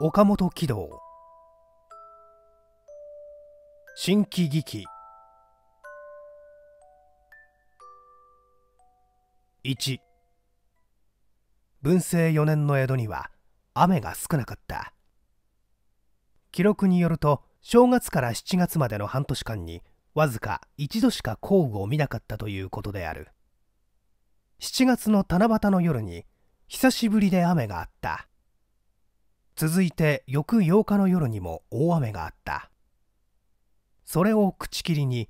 岡本喜道新規劇1文政4年の江戸には雨が少なかった記録によると正月から7月までの半年間にわずか1度しか降雨を見なかったということである7月の七夕の夜に久しぶりで雨があった続いて翌8日の夜にも大雨があったそれを口切りに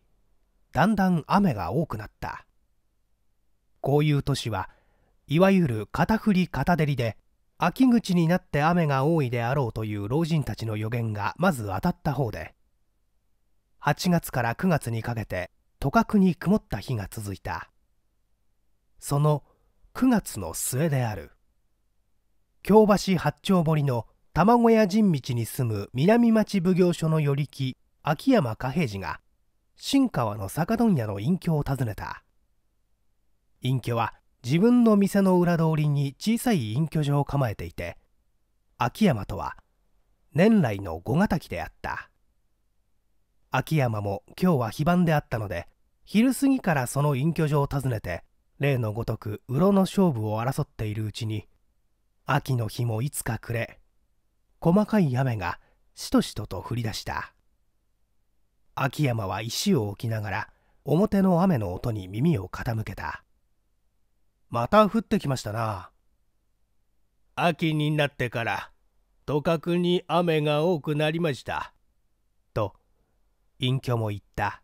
だんだん雨が多くなったこういう年はいわゆる片振り片照りで秋口になって雨が多いであろうという老人たちの予言がまず当たった方で8月から9月にかけてとかくに曇った日が続いたその9月の末である京橋八丁堀の卵屋人道に住む南町奉行所の与力秋山嘉平次が新川の酒問屋の隠居を訪ねた隠居は自分の店の裏通りに小さい隠居所を構えていて秋山とは年来の五敵であった秋山も今日は非番であったので昼過ぎからその隠居所を訪ねて例のごとくうろの勝負を争っているうちに秋の日もいつか暮れ細かい雨がしとしとと降り出した秋山は石を置きながら表の雨の音に耳を傾けたまた降ってきましたな秋になってからとかくに雨が多くなりましたと隠居も言った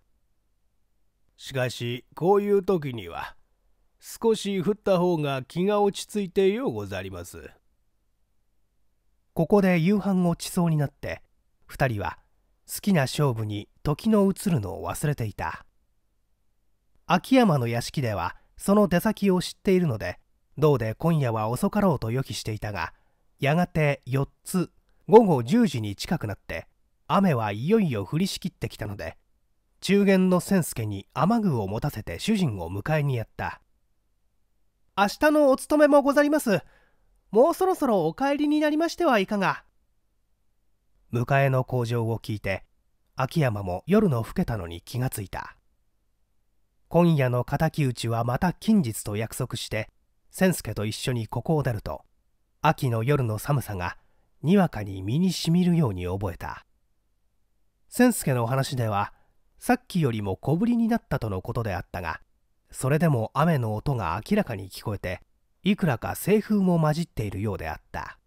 しかしこういう時には少し降った方が気が落ち着いてようござりますここで夕飯をちそうになって2人は好きな勝負に時の移るのを忘れていた秋山の屋敷ではその出先を知っているのでどうで今夜は遅かろうと予期していたがやがて4つ午後10時に近くなって雨はいよいよ降りしきってきたので中間の千助に雨具を持たせて主人を迎えにやった明日のお勤めもござりますもうそろそろお帰りになりましてはいかが迎えの口上を聞いて秋山も夜の更けたのに気がついた今夜の敵討ちはまた近日と約束して千助と一緒にここを出ると秋の夜の寒さがにわかに身にしみるように覚えた千助の話ではさっきよりも小ぶりになったとのことであったがそれでも雨の音が明らかに聞こえていくらか西風も混じっているようであった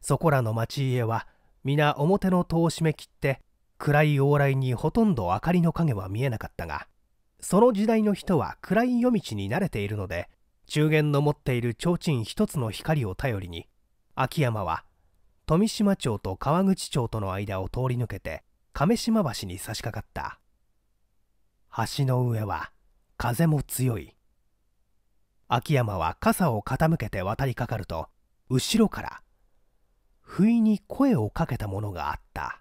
そこらの町家は皆表の戸を閉め切って暗い往来にほとんど明かりの影は見えなかったがその時代の人は暗い夜道に慣れているので中元の持っている提灯一つの光を頼りに秋山は富島町と川口町との間を通り抜けて亀島橋に差し掛かった橋の上は風も強い秋山は傘を傾けて渡りかかると後ろから不意に声をかけたものがあった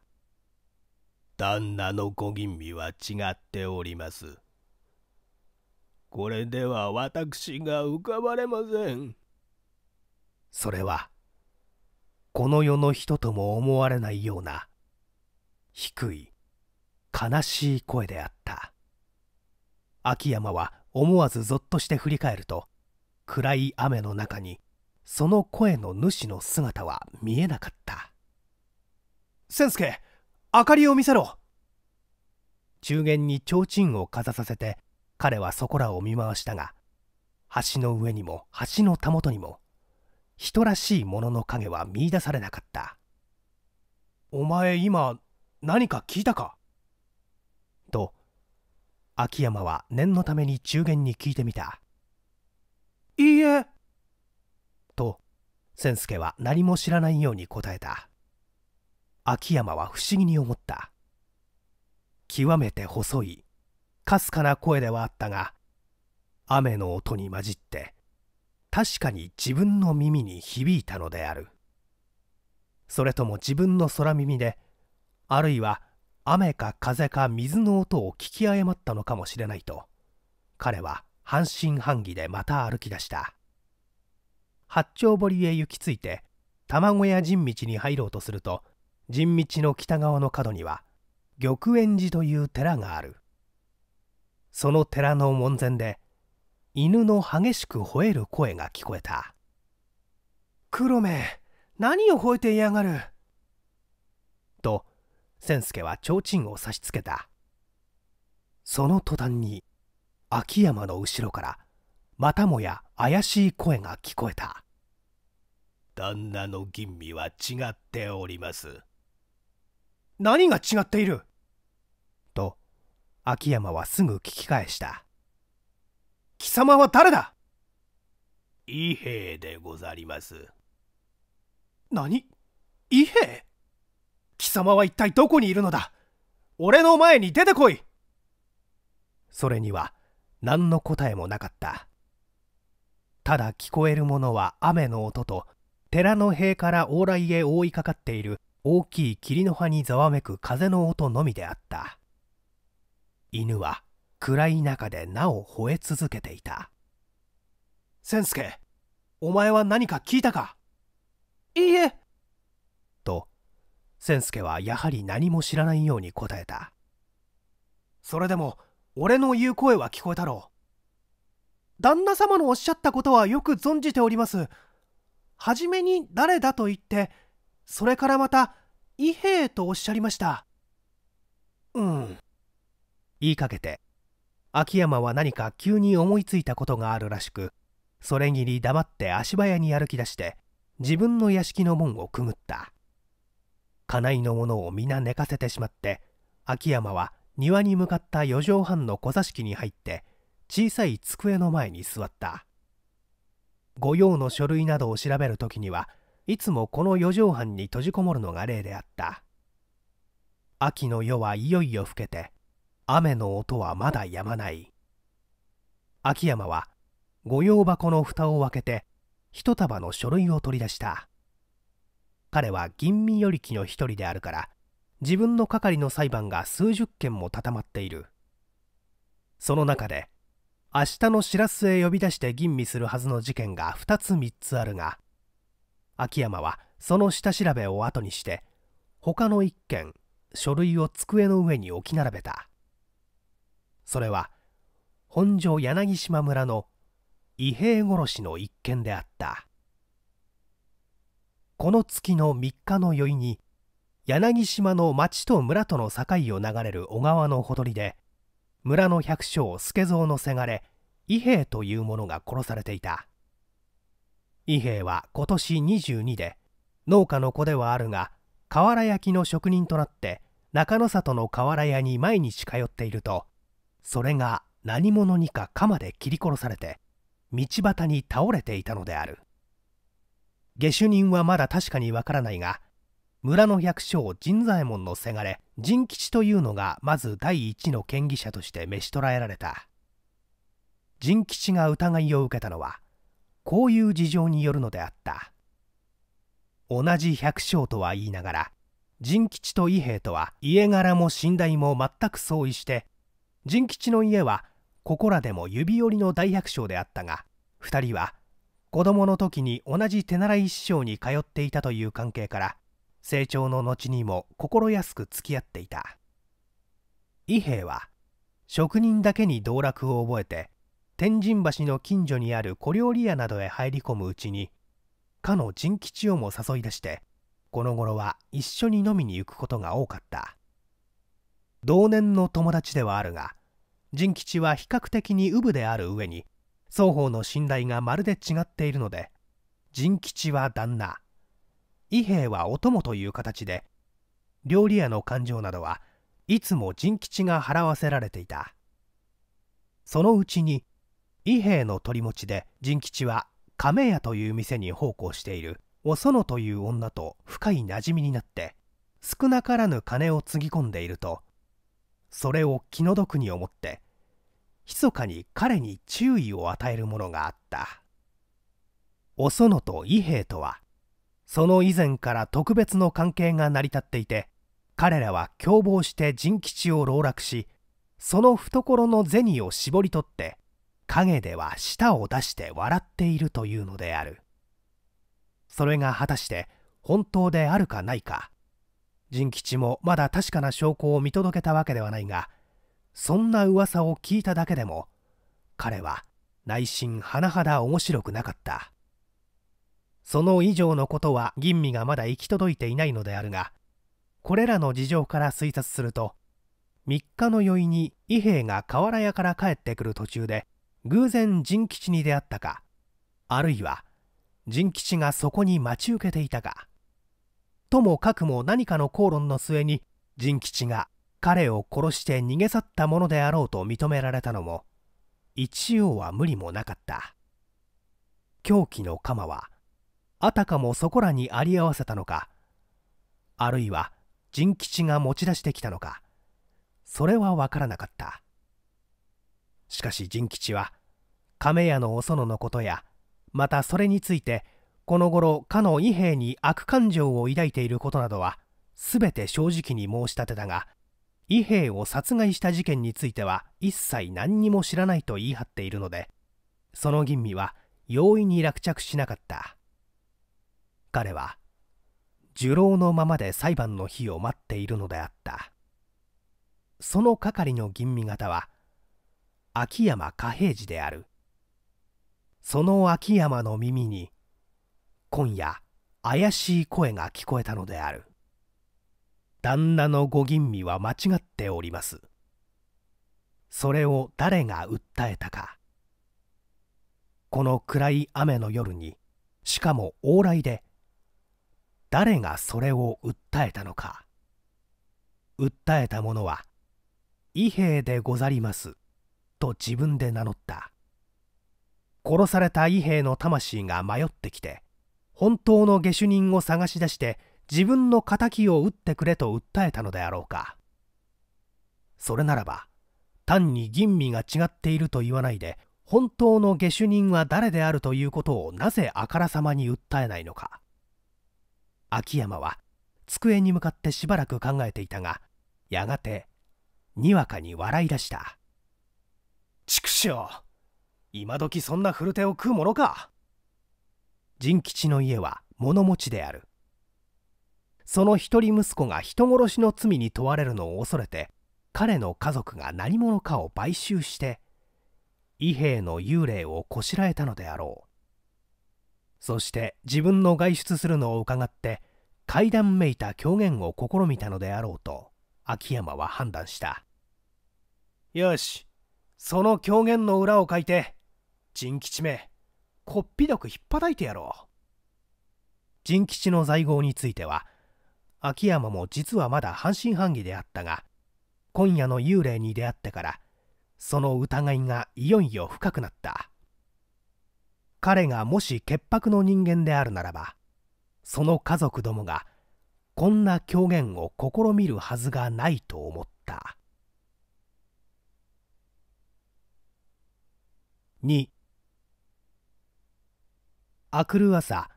旦那のご吟味は違っておりますこれでは私が浮かばれませんそれはこの世の人とも思われないような低い悲しい声であった秋山は思わずぞっとして振り返ると暗い雨の中にその声の主の姿は見えなかった千助明かりを見せろ中間に提灯をかざさせて彼はそこらを見回したが橋の上にも橋のたもとにも人らしいものの影は見いだされなかったお前今何か聞いたかと秋山は念のために中間に聞いてみたいいえ。と、千助は何も知らないように答えた。秋山は不思議に思った。極めて細い、かすかな声ではあったが、雨の音に混じって、確かに自分の耳に響いたのである。それとも自分の空耳で、あるいは雨か風か水の音を聞き誤ったのかもしれないと、彼は半信半疑でまた歩き出した八丁堀へ行き着いて卵屋陣道に入ろうとすると陣道の北側の角には玉円寺という寺があるその寺の門前で犬の激しく吠える声が聞こえた黒目何を吠えていやがると千助は提灯を差しつけたその途端に秋山の後ろからまたもや怪しい声が聞こえた旦那の吟味は違っております何が違っていると秋山はすぐ聞き返した貴様は誰だ伊兵衛でござります何伊兵貴様は一体どこにいるのだ俺の前に出てこいそれには何の答えもなかったただ聞こえるものは雨の音と寺の塀から往来へ覆いかかっている大きい霧の葉にざわめく風の音のみであった犬は暗い中でなお吠え続けていた千助お前は何か聞いたかいいえと千助はやはり何も知らないように答えたそれでも俺の言う声は聞こえたろう旦那様のおっしゃったことはよく存じております初めに誰だと言ってそれからまた伊兵衛とおっしゃりましたうん言いかけて秋山は何か急に思いついたことがあるらしくそれぎり黙って足早に歩き出して自分の屋敷の門をくぐった家内のものを皆寝かせてしまって秋山は庭に向かった四畳半の小座敷に入って小さい机の前に座った御用の書類などを調べる時にはいつもこの四畳半に閉じこもるのが例であった秋の夜はいよいよ更けて雨の音はまだ止まない秋山は御用箱の蓋を開けて一束の書類を取り出した彼は吟味与力の一人であるから自分の係の裁判が数十件もたまっているその中で明日のしらすへ呼び出して吟味するはずの事件が2つ3つあるが秋山はその下調べを後にして他の1件書類を机の上に置き並べたそれは本所柳島村の伊兵衛殺しの一件であったこの月の3日の宵に柳島の町と村との境を流れる小川のほとりで村の百姓助蔵のせがれ伊兵衛という者が殺されていた伊兵衛は今年22で農家の子ではあるが瓦焼きの職人となって中野里の瓦屋に毎日通っているとそれが何者にか鎌で切り殺されて道端に倒れていたのである下手人はまだ確かにわからないが村の百姓神左衛門のせがれ神吉というのがまず第一の嫌疑者として召し捕らえられた神吉が疑いを受けたのはこういう事情によるのであった同じ百姓とは言いながら神吉と伊兵衛とは家柄も信頼も全く相違して神吉の家はここらでも指折りの大百姓であったが2人は子供の時に同じ手習い師匠に通っていたという関係から成長の後にも心安く付き合っていた伊兵衛は職人だけに道楽を覚えて天神橋の近所にある小料理屋などへ入り込むうちにかの甚吉をも誘い出してこの頃は一緒に飲みに行くことが多かった同年の友達ではあるが仁吉は比較的にウブである上に双方の信頼がまるで違っているので仁吉は旦那伊兵衛はお供という形で料理屋の勘定などはいつも仁吉が払わせられていたそのうちに伊兵衛の取り持ちで仁吉は亀屋という店に奉公しているお園という女と深い馴染みになって少なからぬ金をつぎ込んでいるとそれを気の毒に思って密かに彼に注意を与えるものがあったお園と伊兵衛とはその以前から特別の関係が成り立っていて彼らは共謀して仁吉を籠絡しその懐の銭を絞り取って陰では舌を出して笑っているというのであるそれが果たして本当であるかないか仁吉もまだ確かな証拠を見届けたわけではないがそんな噂を聞いただけでも彼は内心甚だ面白くなかったその以上のことは吟味がまだ行き届いていないのであるがこれらの事情から推察すると3日の酔いに伊兵衛が河原屋から帰ってくる途中で偶然仁吉に出会ったかあるいは仁吉がそこに待ち受けていたかともかくも何かの口論の末に仁吉が彼を殺して逃げ去ったものであろうと認められたのも一応は無理もなかった狂気の鎌はあたかもそこらにあり合わせたのかあるいは仁吉が持ち出してきたのかそれは分からなかったしかし仁吉は亀屋のお園のことやまたそれについてこの頃かの伊兵衛に悪感情を抱いていることなどは全て正直に申し立てたが伊兵衛を殺害した事件については一切何にも知らないと言い張っているのでその吟味は容易に落着しなかった彼は呪牢のままで裁判の日を待っているのであったその係の吟味方は秋山嘉平次であるその秋山の耳に今夜怪しい声が聞こえたのである旦那のご吟味は間違っておりますそれを誰が訴えたかこの暗い雨の夜にしかも往来で誰がそれを訴えたのか訴えた者は「伊兵衛でござります」と自分で名乗った殺された伊兵衛の魂が迷ってきて本当の下手人を探し出して自分の敵を撃ってくれと訴えたのであろうかそれならば単に吟味が違っていると言わないで本当の下手人は誰であるということをなぜあからさまに訴えないのか秋山は机に向かってしばらく考えていたがやがてにわかに笑い出した畜生今時そんな古手を食うものか仁吉の家は物持ちであるその一人息子が人殺しの罪に問われるのを恐れて彼の家族が何者かを買収して伊兵衛の幽霊をこしらえたのであろうそして自分の外出するのを伺って怪談めいた狂言を試みたのであろうと秋山は判断したよしその狂言の裏を書いて陣吉めこっぴどくひっぱたいてやろう陣吉の在郷については秋山も実はまだ半信半疑であったが今夜の幽霊に出会ってからその疑いがいよいよ深くなった彼がもし潔白の人間であるならばその家族どもがこんな狂言を試みるはずがないと思った2あくる朝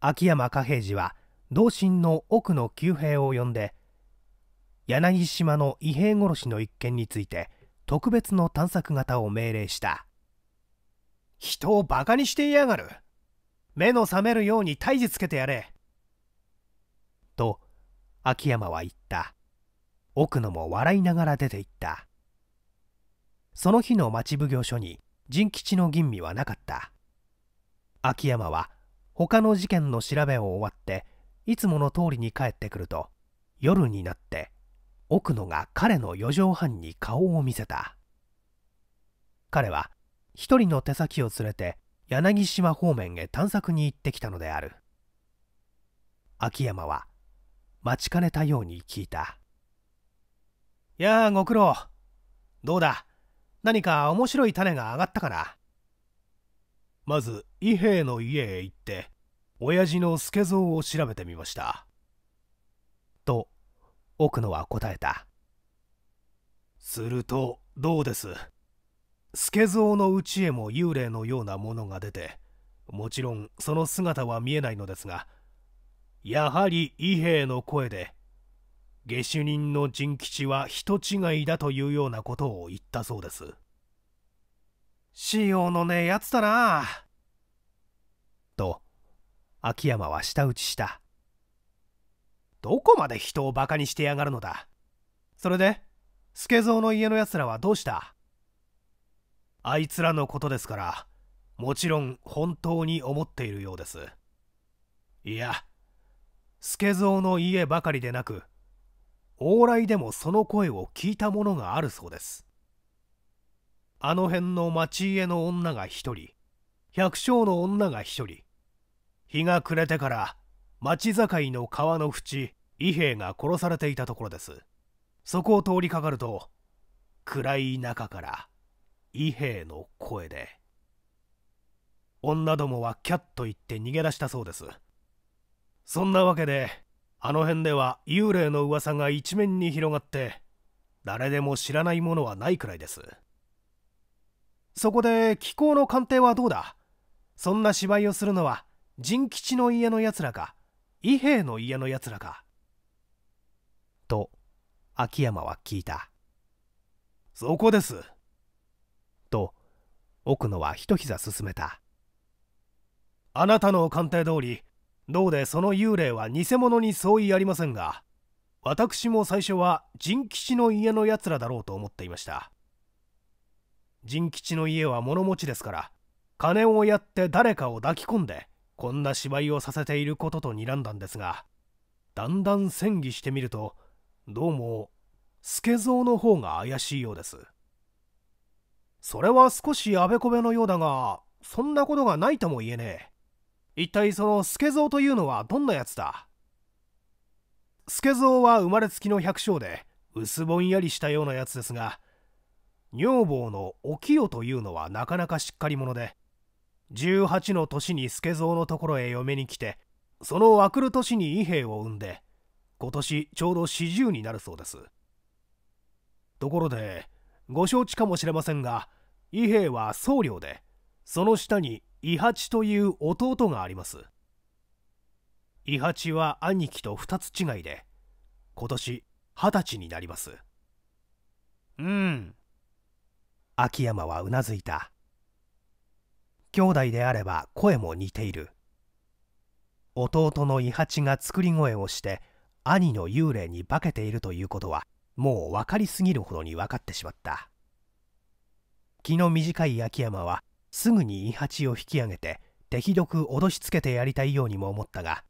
秋山嘉平次は同心の奥野久平を呼んで柳島の伊兵衛殺しの一件について特別の探索型を命令した人をバカにしていやがる目の覚めるように退治つけてやれと秋山は言った奥野も笑いながら出て行ったその日の町奉行所に陣吉の吟味はなかった秋山は他の事件の調べを終わっていつもの通りに帰ってくると夜になって奥野が彼の4畳半に顔を見せた彼は一人の手先を連れて柳島方面へ探索に行ってきたのである秋山は待ちかねたように聞いた「やあご苦労どうだ何か面白い種が上がったかな?」まず伊兵衛の家へ行って親父の助蔵を調べてみましたと奥野は答えたするとどうです助蔵の家へも幽霊のようなものが出てもちろんその姿は見えないのですがやはり伊兵衛の声で下手人の陣吉は人違いだというようなことを言ったそうです仕様のねえやつだなと秋山は舌打ちしたどこまで人をバカにしてやがるのだそれで助蔵の家の奴らはどうしたあいつらのことですからもちろん本当に思っているようですいや助蔵の家ばかりでなく往来でもその声を聞いたものがあるそうですあの辺の町家の女が一人百姓の女が一人日が暮れてから町境の川の淵伊兵衛が殺されていたところですそこを通りかかると暗い中から伊兵衛の声で女どもはキャッと言って逃げ出したそうですそんなわけであの辺では幽霊の噂が一面に広がって誰でも知らないものはないくらいですそこで気候の鑑定はどうだそんな芝居をするのは仁吉の家のやつらか伊兵衛の家のやつらかと秋山は聞いたそこですと奥野は一膝進めたあなたの鑑定通りどうでその幽霊は偽物に相違ありませんが私も最初は陣吉の家のやつらだろうと思っていました陣吉の家は物持ちですから金をやって誰かを抱き込んでこんな芝居をさせていることと睨んだんですがだんだん戦議してみるとどうも助蔵の方が怪しいようですそれは少しあべこべのようだが、そんなことがないとも言えねえ。一体その助蔵というのはどんなやつだ助蔵は生まれつきの百姓で、薄ぼんやりしたようなやつですが、女房のお清というのはなかなかしっかり者で、18の年に助蔵のところへ嫁に来て、その明くる年に伊兵を産んで、今年ちょうど40になるそうです。ところで、ご承知かもしれませんが伊兵衛は僧侶でその下に伊八という弟があります伊八は兄貴と2つ違いで今年二十歳になりますうん秋山はうなずいた兄弟であれば声も似ている弟の伊八が作り声をして兄の幽霊に化けているということはもう分かりすぎるほどに分かってしまった気の短い秋山はすぐに伊八を引き上げて適ひく脅しつけてやりたいようにも思ったが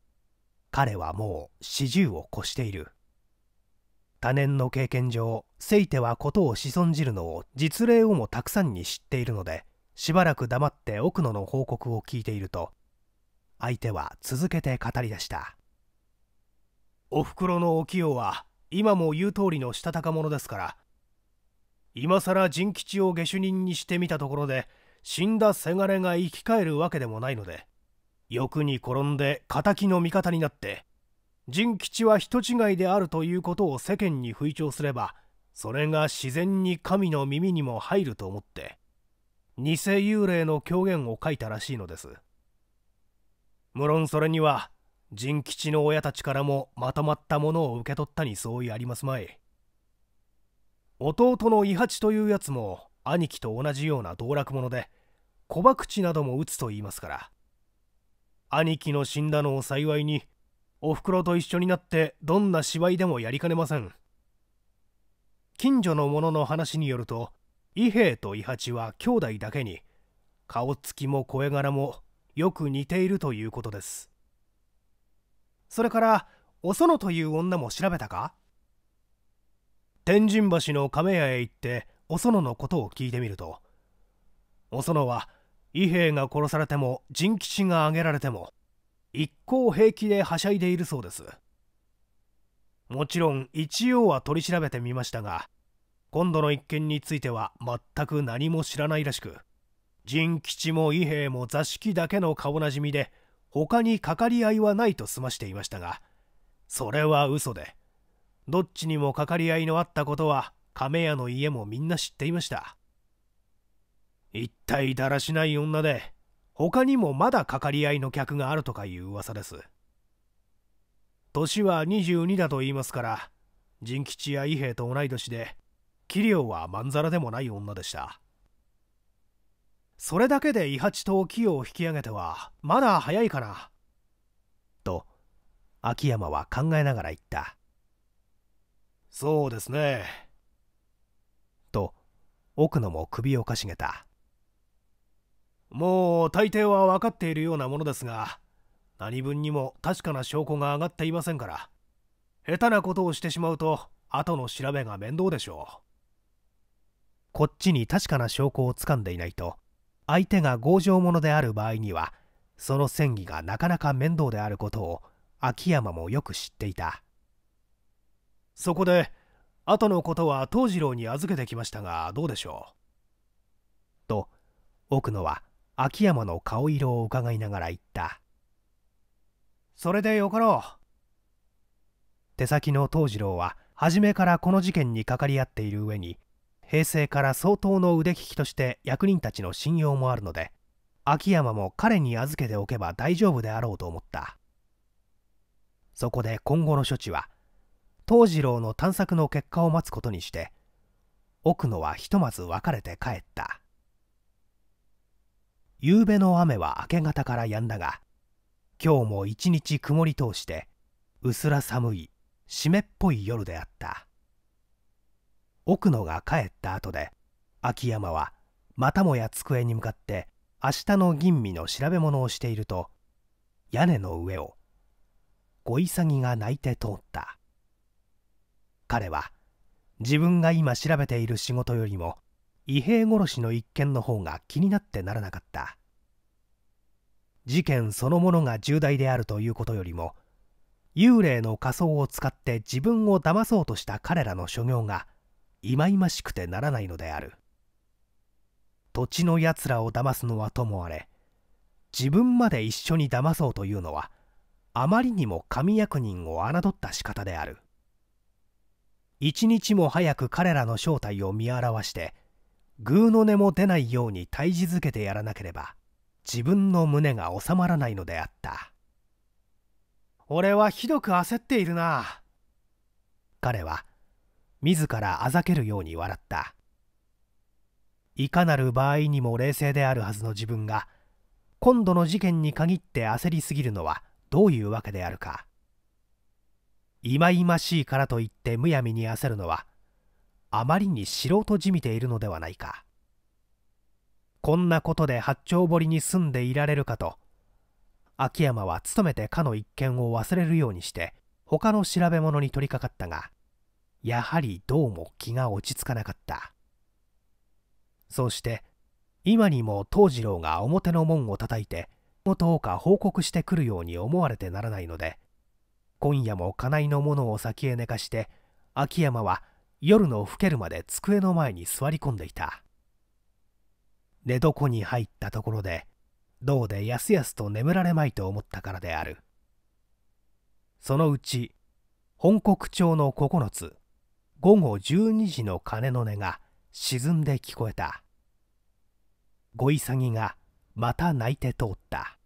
彼はもう四十を越している多年の経験上せいては事を子孫じるのを実例をもたくさんに知っているのでしばらく黙って奥野の報告を聞いていると相手は続けて語り出したおふくろのお清は今も言う通りのしたたか者ですから今さら人吉を下手人にしてみたところで死んだせがれが生き返るわけでもないので欲に転んで敵の味方になって仁吉は人違いであるということを世間に吹聴すればそれが自然に神の耳にも入ると思って偽幽霊の狂言を書いたらしいのです無論それには仁吉の親たちからもまとまったものを受け取ったに相違ありますまい弟の伊八というやつも兄貴と同じような道楽者で小博打なども打つと言いますから兄貴の死んだのを幸いにおふくろと一緒になってどんな芝居でもやりかねません近所の者の話によると伊兵衛と伊八は兄弟だけに顔つきも声柄もよく似ているということですそれからお園という女も調べたか天神橋の亀屋へ行ってお園のことを聞いてみるとお園は伊兵衛が殺されても陣吉が挙げられても一向平気ではしゃいでいるそうですもちろん一応は取り調べてみましたが今度の一件については全く何も知らないらしく陣吉も伊兵衛も座敷だけの顔なじみで他にかかり合いはないと済ましていましたがそれは嘘でどっちにもかかり合いのあったことは亀屋の家もみんな知っていました一体だらしない女で他にもまだかかり合いの客があるとかいう噂です年は22だと言いますから仁吉や伊兵衛と同い年で器量はまんざらでもない女でしたそれだけで伊八と沖を引き上げてはまだ早いかな。と秋山は考えながら言ったそうですねと奥野も首をかしげたもう大抵は分かっているようなものですが何分にも確かな証拠が上がっていませんから下手なことをしてしまうと後の調べが面倒でしょうこっちに確かな証拠をつかんでいないと相手が強情者である場合にはその戦議がなかなか面倒であることを秋山もよく知っていたそこで後のことは藤次郎に預けてきましたがどうでしょうと奥野は秋山の顔色を伺いながら言ったそれでよかろう手先の藤次郎は初めからこの事件にかかり合っている上に平成から相当の腕利きとして役人たちの信用もあるので秋山も彼に預けておけば大丈夫であろうと思ったそこで今後の処置は藤次郎の探索の結果を待つことにして奥野はひとまず別れて帰った夕べの雨は明け方から止んだが今日も一日曇り通してうすら寒い湿っぽい夜であった奥野が帰った後で秋山はまたもや机に向かって明日の吟味の調べ物をしていると屋根の上をゴイサギが鳴いて通った彼は自分が今調べている仕事よりも異兵殺しの一件の方が気になってならなかった事件そのものが重大であるということよりも幽霊の仮装を使って自分を騙そうとした彼らの所業が忌々しくてならないのである土地のやつらを騙すのはともあれ自分まで一緒に騙そうというのはあまりにも神役人を侮った仕方である一日も早く彼らの正体を見表して偶の根も出ないように対じづけてやらなければ自分の胸が収まらないのであった俺はひどく焦っているな彼は自らあざけるように笑ったいかなる場合にも冷静であるはずの自分が今度の事件に限って焦りすぎるのはどういうわけであるかいまいましいからといってむやみに焦るのはあまりに素人じみているのではないかこんなことで八丁堀に住んでいられるかと秋山は勤めてかの一件を忘れるようにして他の調べ物に取り掛かったがやはりどうも気が落ち着かなかったそうして今にも藤次郎が表の門を叩いて事をか報告してくるように思われてならないので今夜も家内のものを先へ寝かして秋山は夜の更けるまで机の前に座り込んでいた寝床に入ったところでどうでやすやすと眠られまいと思ったからであるそのうち本国町の9つ午後12時の鐘の音が沈んで聞こえたごいさぎがまた泣いて通った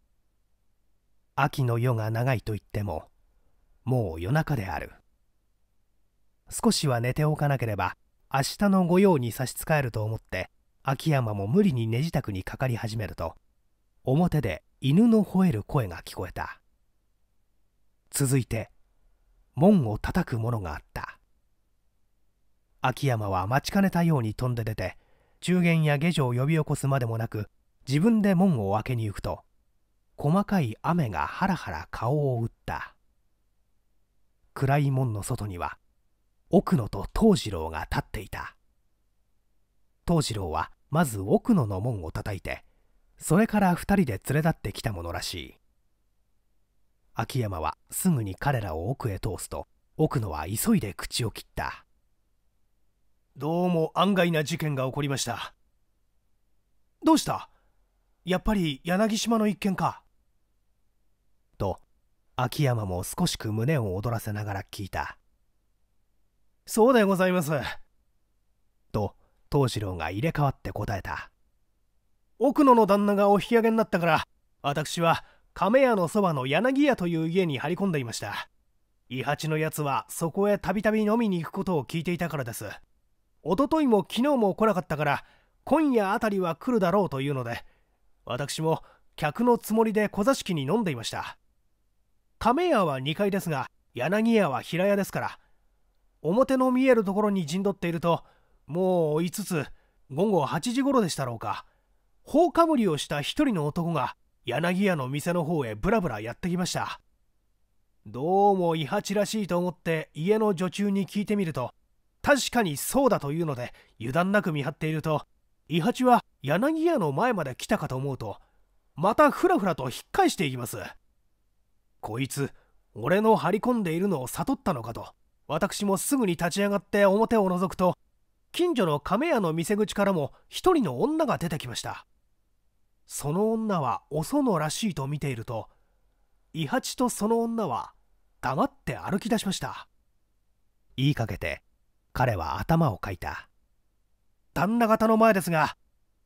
秋の夜が長いと言ってももう夜中である少しは寝ておかなければ明日の御用に差し支えると思って秋山も無理に寝支度にかかり始めると表で犬の吠える声が聞こえた続いて門を叩くものがあった秋山は待ちかねたように飛んで出て中元や下女を呼び起こすまでもなく自分で門を開けに行くと細かい雨がハラハラ顔を打った暗い門の外には奥野と藤次郎が立っていた藤次郎はまず奥野の門を叩いてそれから2人で連れ立ってきたものらしい秋山はすぐに彼らを奥へ通すと奥野は急いで口を切ったどうも案外な事件が起こりましたどうしたやっぱり柳島の一件かと秋山も少しく胸を躍らせながら聞いたそうでございますと藤次郎が入れ替わって答えた奥野の旦那がお引き上げになったから私は亀屋のそばの柳屋という家に張り込んでいました伊八のやつはそこへたびたび飲みに行くことを聞いていたからですと昨日も昨日も来なかったから今夜あたりは来るだろうというので私も客のつもりで小座敷に飲んでいました亀屋は2階ですが柳屋は平屋ですから表の見えるところに陣取っているともう5つ午後8時頃でしたろうか放火無理をした一人の男が柳屋の店の方へぶらぶらやってきましたどうも伊八らしいと思って家の女中に聞いてみると確かにそうだというので油断なく見張っていると伊八は柳屋の前まで来たかと思うとまたふらふらと引っ返していきますこいつ俺の張り込んでいるのを悟ったのかと私もすぐに立ち上がって表を覗くと近所の亀屋の店口からも一人の女が出てきましたその女はお園らしいと見ていると伊八とその女は黙って歩き出しました言いかけて彼は頭をかいた旦那方の前ですが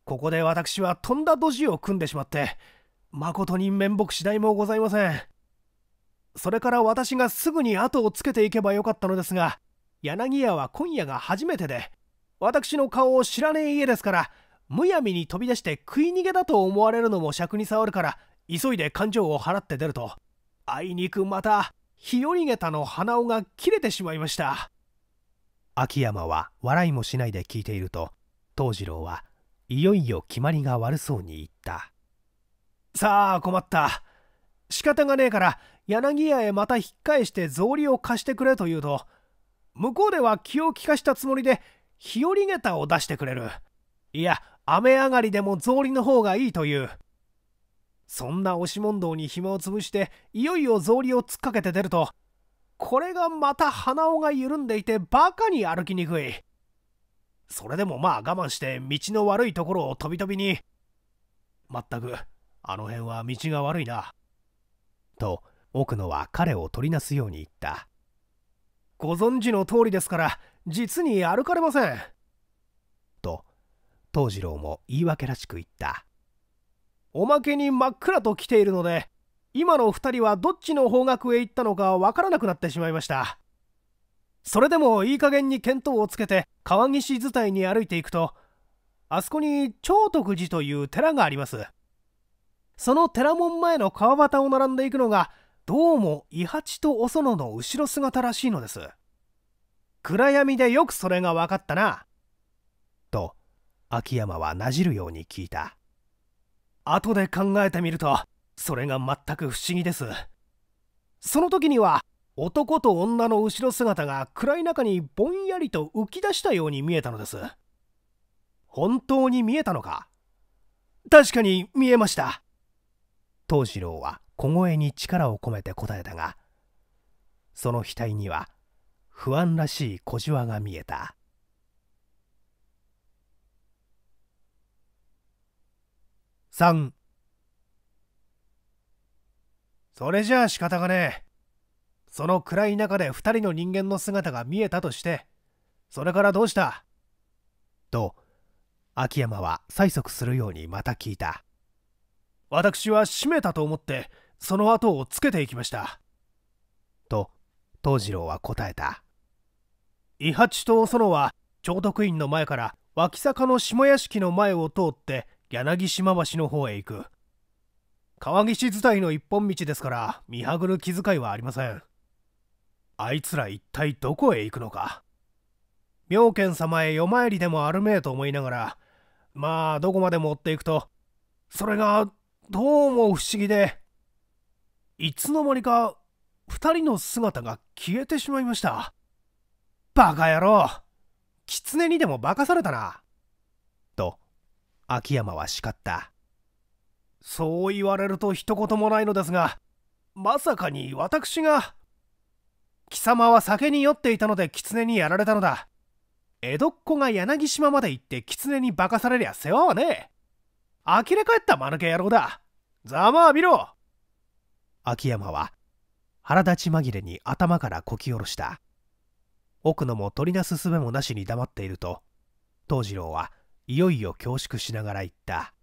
ここで私はとんだドジを組んでしまって誠に面目次第もございませんそれから私がすぐに後をつけていけばよかったのですが柳家は今夜が初めてで私の顔を知らねえ家ですからむやみに飛び出して食い逃げだと思われるのも尺に障るから急いで勘定を払って出るとあいにくまた日和げたの鼻緒が切れてしまいました秋山は笑いもしないで聞いていると藤次郎はいよいよ決まりが悪そうに言ったさあ困った仕方がねえから柳屋へまた引っ返して草履を貸してくれと言うと向こうでは気を利かしたつもりで日和下駄を出してくれるいや雨上がりでも草履の方がいいというそんな押し問答に暇をつぶしていよいよ草履を突っかけて出るとこれがまた鼻緒が緩んでいてバカに歩きにくいそれでもまあ我慢して道の悪いところをとびとびにまったくあの辺は道が悪いなと奥野は彼を取りなすように言ったご存知の通りですから実に歩かれませんと藤次郎も言い訳らしく言ったおまけに真っ暗と来ているので今の2人はどっちの方角へ行ったのかわからなくなってしまいましたそれでもいい加減に見当をつけて川岸図体に歩いていくとあそこに長徳寺という寺がありますその寺門前の川端を並んでいくのがどうも伊八とお園の後ろ姿らしいのです暗闇でよくそれが分かったなと秋山はなじるように聞いた後で考えてみるとそれが全く不思議ですその時には男と女の後ろ姿が暗い中にぼんやりと浮き出したように見えたのです本当に見えたのか確かに見えました藤次郎は小声に力を込めて答えたがその額には不安らしい小じわが見えた3それじゃあ仕方がねえ。その暗い中で二人の人間の姿が見えたとして、それからどうしたと、秋山は催促するようにまた聞いた。私は閉めたと思って、その後をつけていきました。と、藤次郎は答えた。伊八とお園は、聴徳院の前から脇坂の下屋敷の前を通って柳島橋の方へ行く。川岸自いの一本道ですから見はぐる気遣いはありませんあいつら一体どこへ行くのか妙見様へ夜参りでもあるめえと思いながらまあどこまで持っていくとそれがどうも不思議でいつの間にか2人の姿が消えてしまいましたバカ野郎狐にでも化かされたなと秋山は叱ったそう言われると一言もないのですがまさかに私が貴様は酒に酔っていたので狐にやられたのだ江戸っ子が柳島まで行って狐に化かされりゃ世話はねえ呆れ返った間抜け野郎だざまあ見ろ秋山は腹立ち紛れに頭からこき下ろした奥野も取りなすすべもなしに黙っていると藤次郎はいよいよ恐縮しながら言った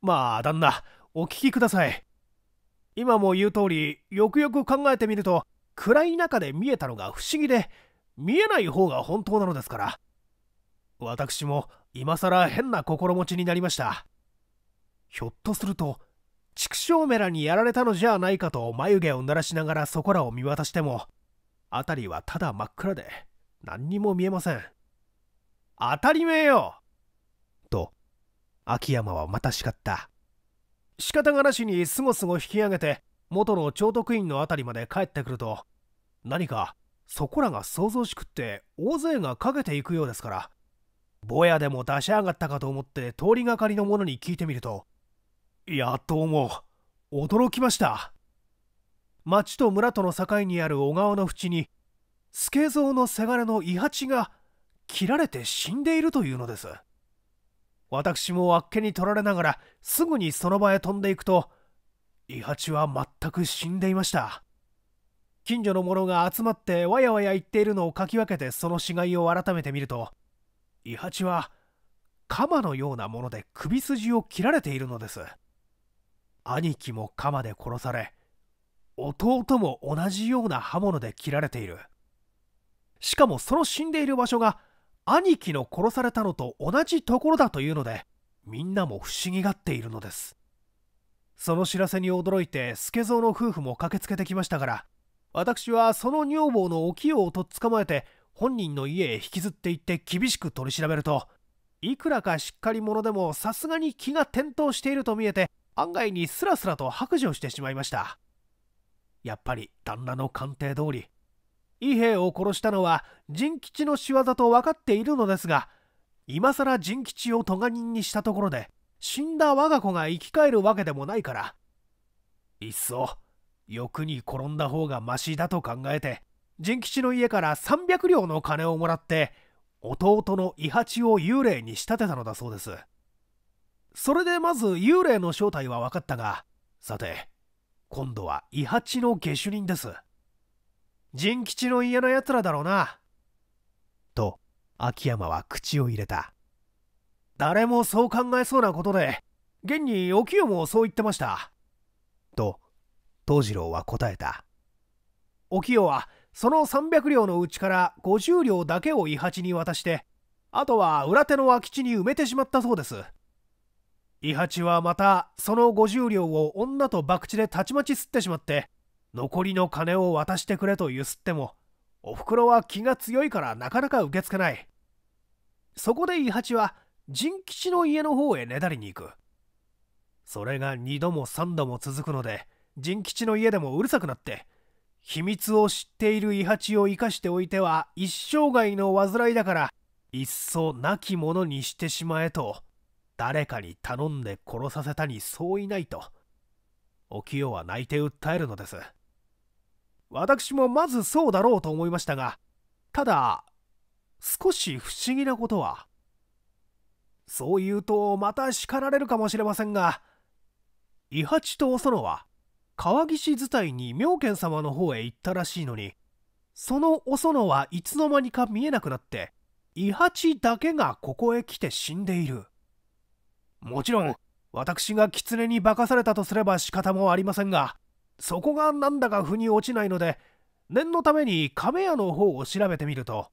まあ旦那お聞きください今も言う通りよくよく考えてみると暗い中で見えたのが不思議で見えない方が本当なのですから私も今更変な心持ちになりましたひょっとすると畜生メラにやられたのじゃないかと眉毛を鳴らしながらそこらを見渡しても辺りはただ真っ暗で何にも見えません当たり前よ秋山はまた叱った仕方がなしにすごすご引き上げて元の調徳院の辺りまで帰ってくると何かそこらが想像しくって大勢がかけていくようですからぼやでも出し上がったかと思って通りがかりの者に聞いてみるとやっとも驚きました町と村との境にある小川の淵に助蔵のせがれの伊八が切られて死んでいるというのです私もあっけに取られながらすぐにその場へ飛んでいくとイハチは全く死んでいました近所の者が集まってわやわや言っているのをかき分けてその死骸を改めて見るとイハチは鎌のようなもので首筋を切られているのです兄貴も鎌で殺され弟も同じような刃物で切られているしかもその死んでいる場所が兄貴の殺されたのと同じところだというのでみんなも不思議がっているのですその知らせに驚いて助蔵の夫婦も駆けつけてきましたから私はその女房のお清をとっ捕まえて本人の家へ引きずっていって厳しく取り調べるといくらかしっかり者でもさすがに気が転倒していると見えて案外にスラスラと白状してしまいましたやっぱり旦那の鑑定通り伊兵衛を殺したのは仁吉の仕業と分かっているのですが今更仁吉を咎人にしたところで死んだ我が子が生き返るわけでもないからいっそ欲に転んだ方がましだと考えて仁吉の家から300両の金をもらって弟の伊八を幽霊に仕立てたのだそうですそれでまず幽霊の正体は分かったがさて今度は伊八の下手人です仁吉の家のやつらだろうな。と、秋山は口を入れた。誰もそう考えそうなことで、現にお清もそう言ってました。と、藤次郎は答えた。お清は、その300両のうちから50両だけを伊八に渡して、あとは裏手の空き地に埋めてしまったそうです。伊八はまたその50両を女と博打でたちまち吸ってしまって残りの金を渡してくれとゆすってもおふくろは気が強いからなかなか受け付けないそこで伊八は仁吉の家の方へねだりに行くそれが2度も3度も続くので仁吉の家でもうるさくなって秘密を知っている伊八を生かしておいては一生涯の患いだからいっそ亡き者にしてしまえと誰かに頼んで殺させたに相違ないとお清は泣いて訴えるのです私もまずそうだろうと思いましたが、ただ、少し不思議なことは、そう言うとまた叱られるかもしれませんが、伊八とおそのは、川岸伝いに妙見様の方へ行ったらしいのに、そのお園はいつの間にか見えなくなって、伊八だけがここへ来て死んでいる。もちろん、私が狐に化かされたとすれば仕方もありませんが、そこがなんだか腑に落ちないので念のために亀屋の方を調べてみると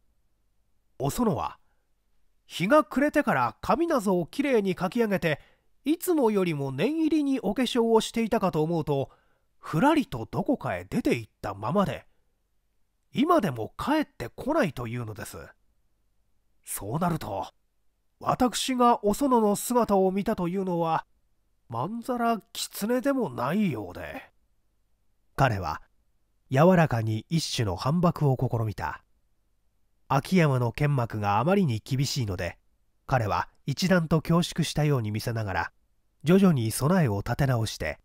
お園は日が暮れてから神謎をきれいに書き上げていつもよりも念入りにお化粧をしていたかと思うとふらりとどこかへ出て行ったままで今でも帰ってこないというのですそうなると私がお園の姿を見たというのはまんざら狐でもないようで。彼は柔らかに一種の反駁を試みた秋山の剣幕があまりに厳しいので彼は一段と恐縮したように見せながら徐々に備えを立て直して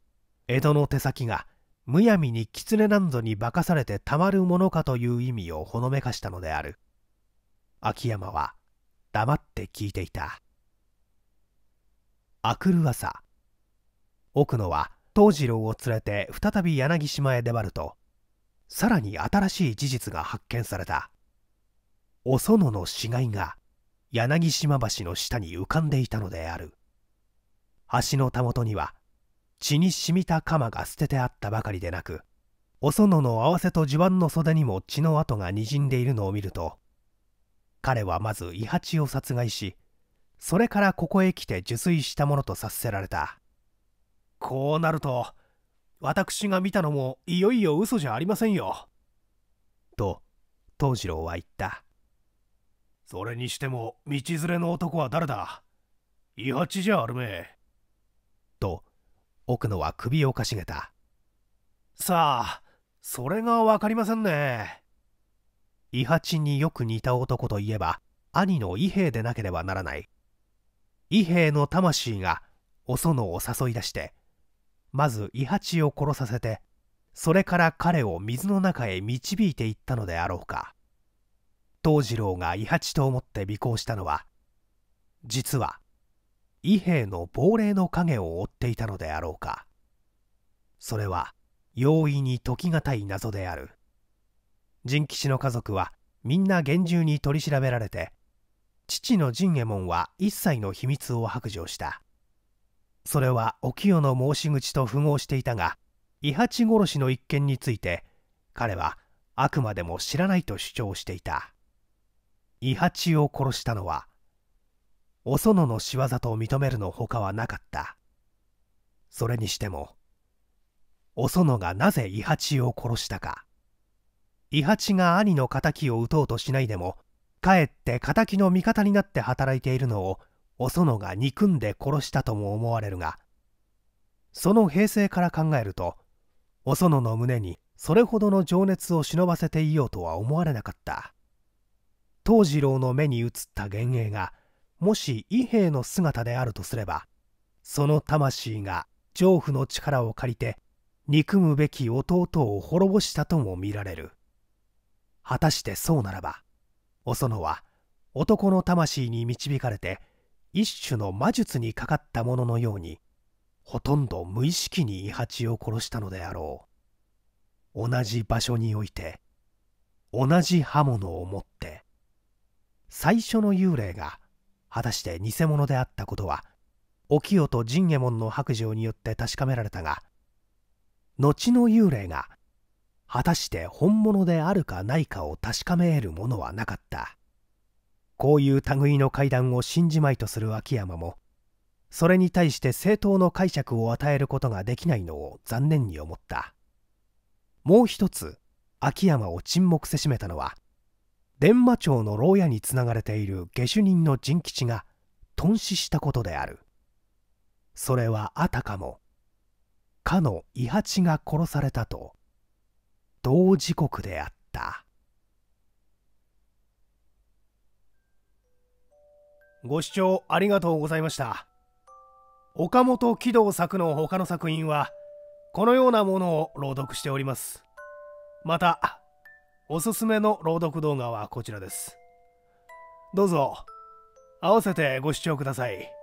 江戸の手先がむやみに狐なんぞに化かされてたまるものかという意味をほのめかしたのである秋山は黙って聞いていた明くる朝奥野は藤次郎を連れて再び柳島へ出張るとさらに新しい事実が発見されたお園の死骸が柳島橋の下に浮かんでいたのである橋のたもとには血に染みた鎌が捨ててあったばかりでなくお園の合わせと地盤の袖にも血の跡がにじんでいるのを見ると彼はまず伊八を殺害しそれからここへ来て受水したものと察せられたこうなると私が見たのもいよいよ嘘じゃありませんよと藤次郎は言ったそれにしても道連れの男は誰だ伊八じゃあるめえと奥野は首をかしげたさあそれが分かりませんね伊八によく似た男といえば兄の伊兵でなければならない伊兵の魂がおそのを誘い出してまず伊八を殺させてそれから彼を水の中へ導いていったのであろうか藤次郎が伊八と思って尾行したのは実は伊兵衛の亡霊の影を追っていたのであろうかそれは容易に解き難い謎である仁吉の家族はみんな厳重に取り調べられて父の仁右衛門は一切の秘密を白状したそれはお清の申し口と符合していたが伊八殺しの一件について彼はあくまでも知らないと主張していた伊八を殺したのはお園の仕業と認めるのほかはなかったそれにしてもお園がなぜ伊八を殺したか伊八が兄の敵を討とうとしないでもかえって敵の味方になって働いているのをお園が憎んで殺したとも思われるがその平成から考えるとお園の胸にそれほどの情熱を忍ばせていようとは思われなかった藤次郎の目に映った幻影がもし伊兵の姿であるとすればその魂が丈夫の力を借りて憎むべき弟を滅ぼしたとも見られる果たしてそうならばお園は男の魂に導かれて一種の魔術にかかったもののようにほとんど無意識にイハチを殺したのであろう同じ場所において同じ刃物を持って最初の幽霊が果たして偽物であったことはお清と陣右衛門の白状によって確かめられたが後の幽霊が果たして本物であるかないかを確かめ得るものはなかったこういう類の階段を信じまいとする秋山もそれに対して正当の解釈を与えることができないのを残念に思ったもう一つ秋山を沈黙せしめたのは伝馬町の牢屋につながれている下手人の陣吉が頓死したことであるそれはあたかもかの伊八が殺されたと同時刻であった。ご視聴ありがとうございました岡本喜道作の他の作品はこのようなものを朗読しておりますまたおすすめの朗読動画はこちらですどうぞ合わせてご視聴ください。